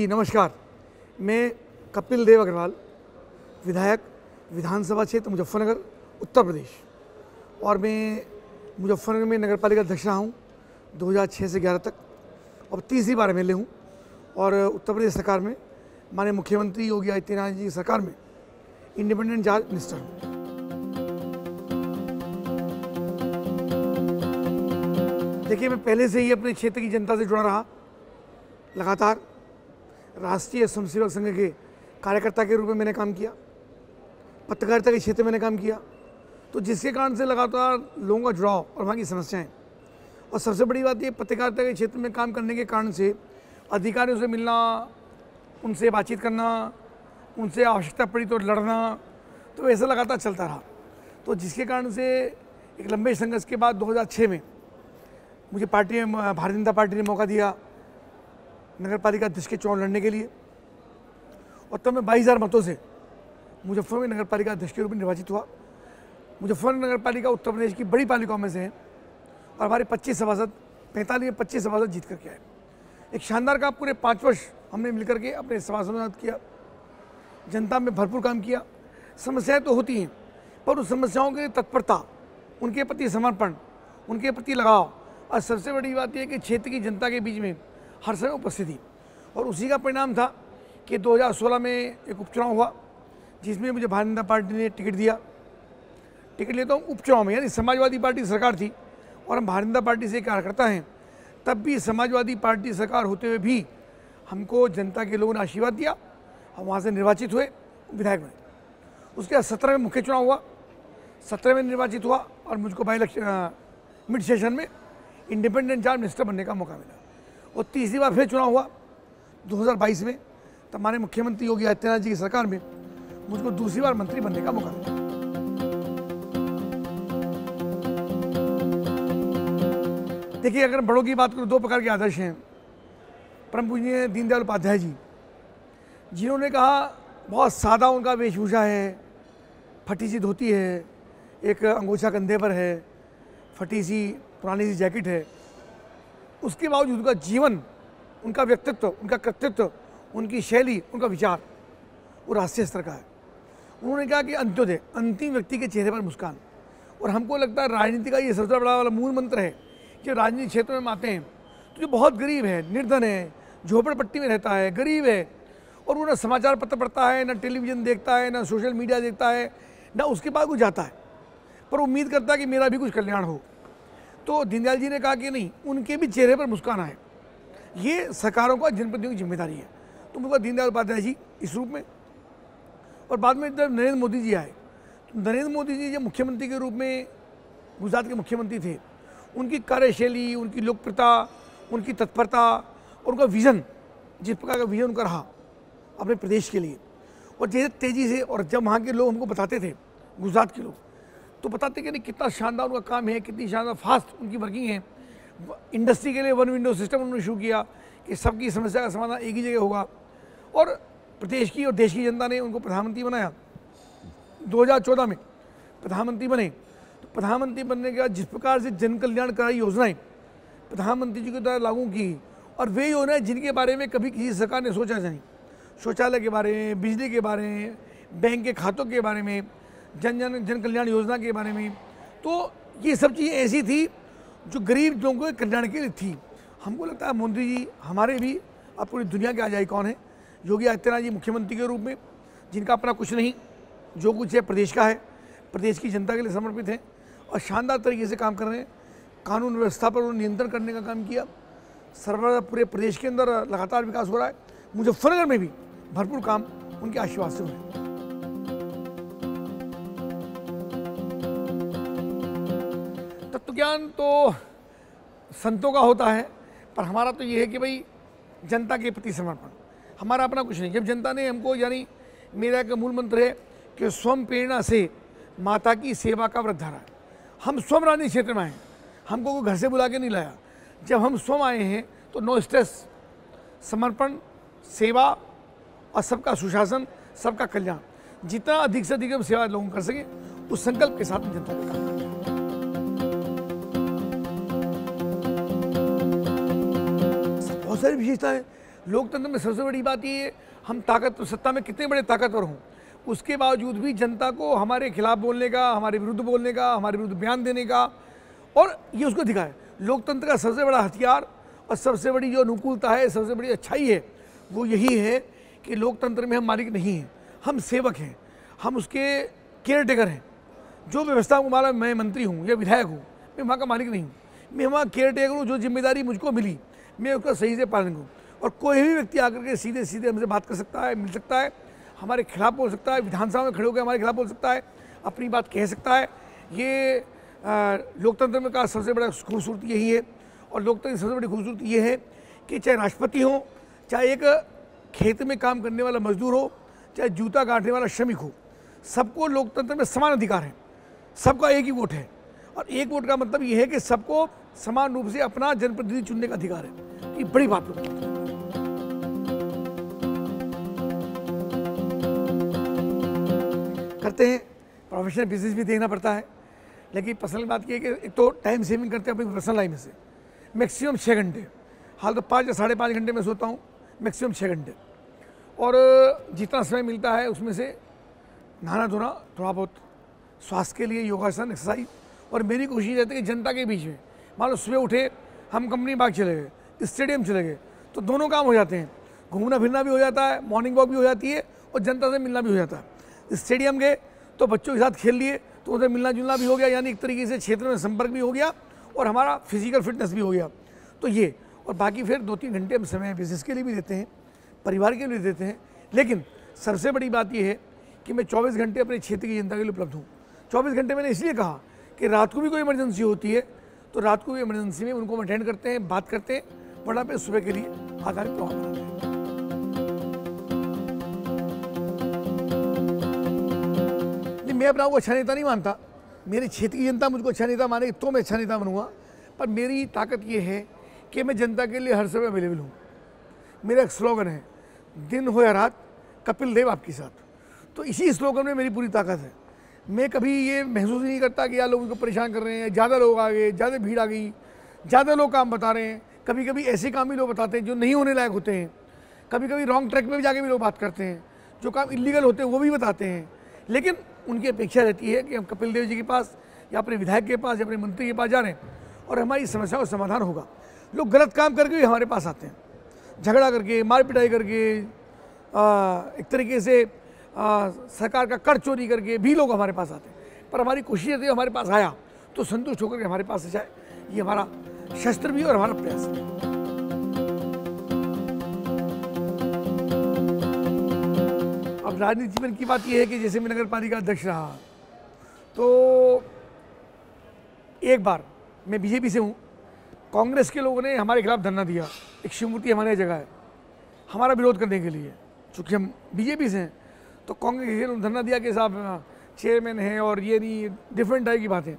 जी नमस्कार मैं कपिल देव अग्रवाल विधायक विधानसभा क्षेत्र मुजफ्फरनगर उत्तर प्रदेश और मैं मुजफ्फरनगर में नगर पालिका अध्यक्ष रहा हूँ दो से 11 तक और तीसरी बार एम हूँ और उत्तर प्रदेश सरकार में माननीय मुख्यमंत्री योगी आदित्यनाथ जी की सरकार में इंडिपेंडेंट चार्ज मिनिस्टर हूँ देखिए मैं पहले से ही अपने क्षेत्र की जनता से जुड़ा रहा लगातार राष्ट्रीय स्वयंसेवक संघ के कार्यकर्ता के रूप में मैंने काम किया पत्रकारिता के क्षेत्र में मैंने काम किया तो जिसके कारण से लगातार लोगों का जुड़ाव और वहाँ की समस्याएँ और सबसे बड़ी बात ये पत्रकारिता के क्षेत्र में काम करने के कारण से अधिकारियों से मिलना उनसे बातचीत करना उनसे आवश्यकता पड़ी तो लड़ना तो ऐसा लगातार चलता रहा तो जिसके कारण से एक लंबे संघर्ष के बाद 2006 में मुझे पार्टी में भारतीय जनता पार्टी ने मौका दिया नगर पालिका अध्यक्ष के चुनाव लड़ने के लिए और तब मैं बाईस हज़ार मतों से मुजफ्फरपुर नगर पालिका अध्यक्ष के रूप में निर्वाचित हुआ मुजफ्फरपुर नगर पालिका उत्तर प्रदेश की बड़ी पालिकाओं में से है और हमारे पच्चीस सभासद पैंतालीस पच्चीस सभासद जीत करके आए एक शानदार काम पूरे पाँच वर्ष हमने मिलकर के अपने सभासदों के किया जनता में भरपूर काम किया समस्याएं तो होती हैं पर उस समस्याओं के लिए तत्परता उनके प्रति समर्पण उनके प्रति लगाव और सबसे बड़ी बात यह कि क्षेत्र की जनता के बीच में हर समय उपस्थित थी और उसी का परिणाम था कि 2016 में एक उपचुनाव हुआ जिसमें मुझे भारतीय जनता पार्टी ने टिकट दिया टिकट लेता हूँ उपचुनाव में यानी समाजवादी पार्टी सरकार थी और हम भारतीय जनता पार्टी से कार्यकर्ता हैं तब भी समाजवादी पार्टी सरकार होते हुए भी हमको जनता के लोगों ने आशीर्वाद दिया हम वहाँ से निर्वाचित हुए विधायक बने उसके बाद सत्रह में मुख्य चुनाव हुआ सत्रह में निर्वाचित हुआ और मुझको बाई इलेक्शन मिड सेशन में इंडिपेंडेंट चार मिनिस्टर बनने का मौका मिला और तीसरी बार फिर चुनाव हुआ 2022 में तो हमारे मुख्यमंत्री योगी आदित्यनाथ जी की सरकार में मुझको दूसरी बार मंत्री बनने का मौका मिला देखिए अगर बड़ों की बात करूँ दो प्रकार के आदर्श हैं परम पूजनीय दीनदयाल उपाध्याय जी जिन्होंने कहा बहुत सादा उनका वेशभूषा है फटी सी धोती है एक अंगोछा कंधे पर है फटी सी पुरानी सी जैकेट है उसके बावजूद उनका जीवन उनका व्यक्तित्व उनका कर्तित्व उनकी शैली उनका विचार वो राष्ट्रीय स्तर का है उन्होंने कहा कि अंत्योदय अंतिम व्यक्ति के चेहरे पर मुस्कान और हमको लगता है राजनीति का ये सबसे बड़ा वाला मूल मंत्र है कि राजनीतिक क्षेत्र में आते हैं तो जो बहुत गरीब है निर्धन है झोपड़पट्टी में रहता है गरीब है और वो ना समाचार पत्र पढ़ता है ना टेलीविज़न देखता है ना सोशल मीडिया देखता है ना उसके पास कुछ जाता है पर उम्मीद करता है कि मेरा भी कुछ कल्याण हो तो दीनदयाल जी ने कहा कि नहीं उनके भी चेहरे पर मुस्कान आए ये सरकारों का जनप्रतिनिधियों की जिम्मेदारी है तो मुझे दीनदयाल उपाध्याय जी इस रूप में और बाद में जब नरेंद्र मोदी जी आए तो नरेंद्र मोदी जी जब मुख्यमंत्री के रूप में गुजरात के मुख्यमंत्री थे उनकी कार्यशैली उनकी लोकप्रियता उनकी तत्परता और उनका विज़न जिस प्रकार का विज़न उनका रहा अपने प्रदेश के लिए और जैसे तेज़ी से और जब वहाँ के लोग हमको बताते थे गुजरात के लोग तो बताते कि नहीं कितना शानदार उनका काम है कितनी शानदार फास्ट उनकी वर्किंग है इंडस्ट्री के लिए वन विंडो सिस्टम उन्होंने शुरू किया कि सबकी समस्या का समाधान एक ही जगह होगा और प्रदेश की और देश की जनता ने उनको प्रधानमंत्री बनाया दो में प्रधानमंत्री बने तो प्रधानमंत्री बनने के बाद जिस प्रकार से जन कल्याणकारी योजनाएं प्रधानमंत्री जी के द्वारा लागू की और वे योजनाएं जिनके बारे में कभी किसी सरकार ने सोचा नहीं शौचालय के बारे में बिजली के बारे में बैंक के खातों के बारे में जन जन जन कल्याण योजना के बारे में तो ये सब चीज़ें ऐसी थी जो गरीब लोगों के कल्याण के लिए थी हमको लगता है मोदी जी हमारे भी अब पूरी दुनिया के आज कौन है योगी आदित्यनाथ जी मुख्यमंत्री के रूप में जिनका अपना कुछ नहीं जो कुछ है प्रदेश का है प्रदेश की जनता के लिए समर्पित हैं और शानदार तरीके से काम कर रहे हैं कानून व्यवस्था पर उन्होंने नियंत्रण करने का काम किया सर्वदा पूरे प्रदेश के अंदर लगातार विकास हो रहा है मुजफ्फरनगर में भी भरपूर काम उनके आशीर्वाद से हुए हैं ज्ञान तो संतों का होता है पर हमारा तो ये है कि भाई जनता के प्रति समर्पण हमारा अपना कुछ नहीं जब जनता ने हमको यानी मेरा एक मूल मंत्र है कि स्वयं प्रेरणा से माता की सेवा का वृद्धारा धारा हम स्वयं रानी क्षेत्र में आए हमको कोई घर से बुला के नहीं लाया जब हम स्वयं आए हैं तो नो स्ट्रेस समर्पण सेवा और सबका सुशासन सबका कल्याण जितना अधिक से अधिक हम सेवा लोगों कर सकें उस संकल्प के साथ जनता का काम बहुत सारी है लोकतंत्र में सबसे बड़ी बात ये है हम ताकत सत्ता में कितने बड़े ताकतवर हों उसके बावजूद भी जनता को हमारे खिलाफ बोलने का हमारे विरुद्ध बोलने का हमारे विरुद्ध बयान देने का और ये उसको दिखाए लोकतंत्र का सबसे बड़ा हथियार और सबसे बड़ी जो अनुकूलता है सबसे बड़ी अच्छाई है वो यही है कि लोकतंत्र में हम मालिक नहीं हैं हम सेवक हैं हम उसके केयर टेकर हैं जो व्यवस्था हूँ मैं मंत्री हूँ या विधायक हूँ मैं वहाँ का मालिक नहीं हूँ मैं वहाँ केयर टेकर हूँ जो जिम्मेदारी मुझको मिली मैं उसका सही से पालन करूँ और कोई भी व्यक्ति आकर के सीधे सीधे हमसे बात कर सकता है मिल सकता है हमारे खिलाफ बोल सकता है विधानसभा में खड़े होकर हमारे खिलाफ बोल सकता है अपनी बात कह सकता है ये लोकतंत्र में का सबसे बड़ा खूबसूरती यही है और लोकतंत्र की सबसे बड़ी खूबसूरती ये है कि चाहे राष्ट्रपति हो चाहे एक खेत में काम करने वाला मजदूर हो चाहे जूता काटने वाला श्रमिक हो सबको लोकतंत्र में समान अधिकार है सबका एक ही वोट है और एक वोट का मतलब ये है कि सबको समान रूप से अपना जनप्रतिनिधि चुनने का अधिकार है की बड़ी बात होगी करते हैं प्रोफेशनल बिजनेस भी देखना पड़ता है लेकिन पर्सनल बात की है कि एक तो टाइम सेविंग करते हैं अपनी पर्सनल लाइफ में से मैक्सिमम छः घंटे हाल तो पाँच या साढ़े पाँच घंटे में सोता हूँ मैक्सिमम छः घंटे और जितना समय मिलता है उसमें से नहाना धोना थोड़ा बहुत स्वास्थ्य के लिए योगासन एक्सरसाइज और मेरी कोशिश रहती है कि जनता के बीच में मान लो सुबह उठे हम कंपनी बाग चले गए स्टेडियम चले गए तो दोनों काम हो जाते हैं घूमना फिरना भी हो जाता है मॉर्निंग वॉक भी हो जाती है और जनता से मिलना भी हो जाता है स्टेडियम गए तो बच्चों के साथ खेल लिए तो उनसे मिलना जुलना भी हो गया यानी एक तरीके से क्षेत्र में संपर्क भी हो गया और हमारा फिजिकल फिटनेस भी हो गया तो ये और बाकी फिर दो तीन घंटे हम समय बिजनेस के लिए भी देते हैं परिवार के लिए देते हैं लेकिन सबसे बड़ी बात यह है कि मैं चौबीस घंटे अपने क्षेत्र की जनता के लिए उपलब्ध हूँ चौबीस घंटे मैंने इसलिए कहा कि रात को भी कोई इमरजेंसी होती है तो रात को भी इमरजेंसी में उनको हम अटेंड करते हैं बात करते हैं बड़ा पे सुबह के लिए आगामी प्रोग्राम बनाते हैं मैं अपना को अच्छा नेता नहीं मानता मेरे क्षेत्र की जनता मुझको अच्छा नेता मानेगी तो मैं अच्छा नेता बनूंगा पर मेरी ताकत ये है कि मैं जनता के लिए हर समय अवेलेबल हूँ मेरा एक स्लोगन है दिन हो या रात कपिल देव आपके साथ तो इसी स्लोगन में मेरी पूरी ताकत है मैं कभी ये महसूस नहीं करता कि यार लोग उनको परेशान कर रहे हैं ज़्यादा लोग आ गए ज़्यादा भीड़ आ गई ज़्यादा लोग काम बता रहे हैं कभी कभी ऐसे काम भी लोग बताते हैं जो नहीं होने लायक होते हैं कभी कभी रॉन्ग ट्रैक में भी जाके भी लोग बात करते हैं जो काम इलीगल होते हैं वो भी बताते हैं लेकिन उनकी अपेक्षा रहती है कि हम कपिल देव जी के पास या अपने विधायक के पास या अपने मंत्री के पास जा रहे हैं और हमारी समस्या का समाधान होगा लोग गलत काम करके भी हमारे पास आते हैं झगड़ा करके मार पिटाई करके आ, एक तरीके से आ, सरकार का कर चोरी करके भी लोग हमारे पास आते हैं पर हमारी कोशिश रहती है हमारे पास आया तो संतुष्ट होकर के हमारे पास जाए ये हमारा शस्त्र भी और हमारा प्रयास भी अब राजनीतिक जीवन की बात यह है कि जैसे मैं नगर पालिका अध्यक्ष रहा तो एक बार मैं बीजेपी से हूँ कांग्रेस के लोगों ने हमारे खिलाफ धरना दिया एक शिवमूर्ति हमारे जगह है हमारा विरोध करने के लिए चूँकि हम बीजेपी से हैं तो कांग्रेस के धरना दिया कि साहब चेयरमैन हाँ, हैं और ये नहीं डिफरेंट टाइप की बातें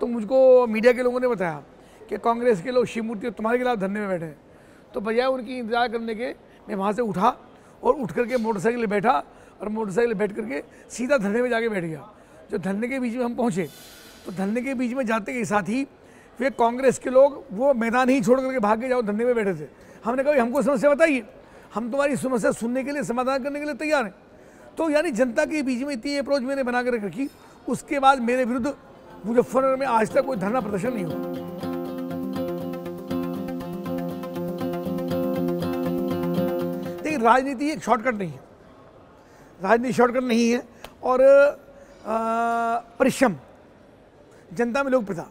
तो मुझको मीडिया के लोगों ने बताया कि कांग्रेस के लोग शिव मूर्ति तुम्हारे खिलाफ धरने में बैठे तो बजाय उनकी इंतजार करने के मैं वहाँ से उठा और उठ करके मोटरसाइकिल बैठा और मोटरसाइकिल बैठ करके सीधा धरने में जाके बैठ गया जो धरने के बीच में हम पहुँचे तो धरने के बीच में जाते के साथ ही वे कांग्रेस के लोग वो मैदान ही छोड़ करके भाग के जाओ धरने में बैठे थे हमने कहा हमको समस्या बताइए हम तुम्हारी समस्या सुनने के लिए समाधान करने के लिए तैयार हैं तो यानी जनता के बीच में इतनी अप्रोच मैंने बना कर रखी उसके बाद मेरे विरुद्ध मुजफ्फरनगर में आज तक कोई धरना प्रदर्शन नहीं हुआ राजनीति एक शॉर्टकट नहीं है राजनीति शॉर्टकट नहीं है और परिश्रम जनता में लोकप्रियता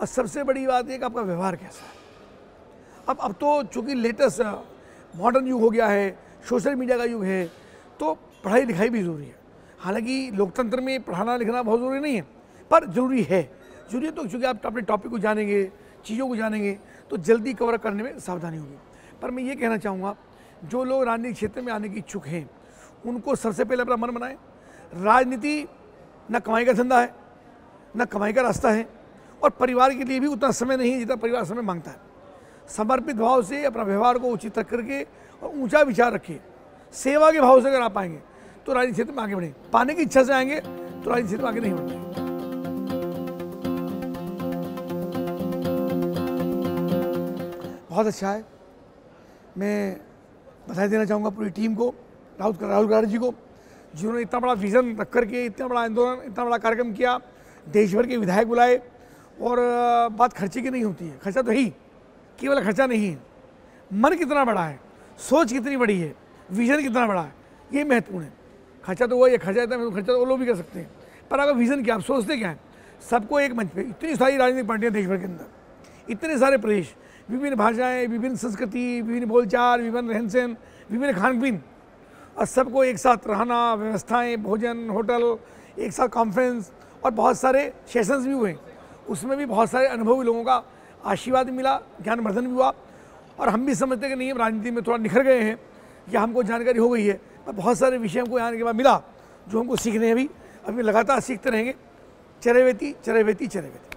और सबसे बड़ी बात यह कि आपका व्यवहार कैसा है अब अब तो चूँकि लेटेस्ट मॉडर्न युग हो गया है सोशल मीडिया का युग है तो पढ़ाई लिखाई भी ज़रूरी है हालांकि लोकतंत्र में पढ़ाना लिखना बहुत ज़रूरी नहीं है पर ज़रूरी है ज़रूरी है तो चूँकि आप अपने टॉपिक को जानेंगे चीज़ों को जानेंगे तो जल्दी कवर करने में सावधानी होगी पर मैं ये कहना चाहूँगा जो लोग राजनीतिक क्षेत्र में आने की इच्छुक हैं उनको सबसे पहले अपना मन बनाएं राजनीति न कमाई का धंधा है न कमाई का रास्ता है और परिवार के लिए भी उतना समय नहीं जितना परिवार समय मांगता है समर्पित भाव से अपना व्यवहार को उचित रख करके और ऊंचा विचार रखिए सेवा के भाव से अगर आप आएंगे तो राजनीतिक क्षेत्र में आगे बढ़ें पाने की इच्छा से आएंगे तो राजनीति क्षेत्र में आगे नहीं बढ़ेंगे बहुत अच्छा है मैं बधाई देना चाहूँगा पूरी टीम को राहुल राहुल गांधी जी को जिन्होंने इतना बड़ा विज़न रख करके इतना बड़ा आंदोलन इतना बड़ा कार्यक्रम किया देश भर के विधायक बुलाए और बात खर्चे की नहीं होती है खर्चा तो ही केवल खर्चा नहीं है मन कितना बड़ा है सोच कितनी बड़ी है विज़न कितना बड़ा है ये महत्वपूर्ण है खर्चा तो वो ये खर्चा इतना खर्चा तो वो लोग भी कर सकते हैं पर अगर विज़न क्या आप सोचते क्या है सबको एक मंच पर इतनी सारी राजनीतिक पार्टियाँ देश भर के अंदर इतने सारे प्रदेश विभिन्न भाषाएं विभिन्न संस्कृति विभिन्न बोलचाल विभिन्न रहन सहन विभिन्न खान पीन और सबको एक साथ रहना व्यवस्थाएं भोजन होटल एक साथ कॉन्फ्रेंस और बहुत सारे सेशंस भी हुए उसमें भी बहुत सारे अनुभवी लोगों का आशीर्वाद मिला ज्ञानवर्धन भी हुआ और हम भी समझते कि नहीं हम राजनीति में थोड़ा निखर गए हैं या हमको जानकारी हो गई है और बहुत सारे विषय हमको यहाँ के बाद मिला जो हमको सीखने हैं अभी अभी लगातार सीखते रहेंगे चरेवेती चरेवेती चरेवेती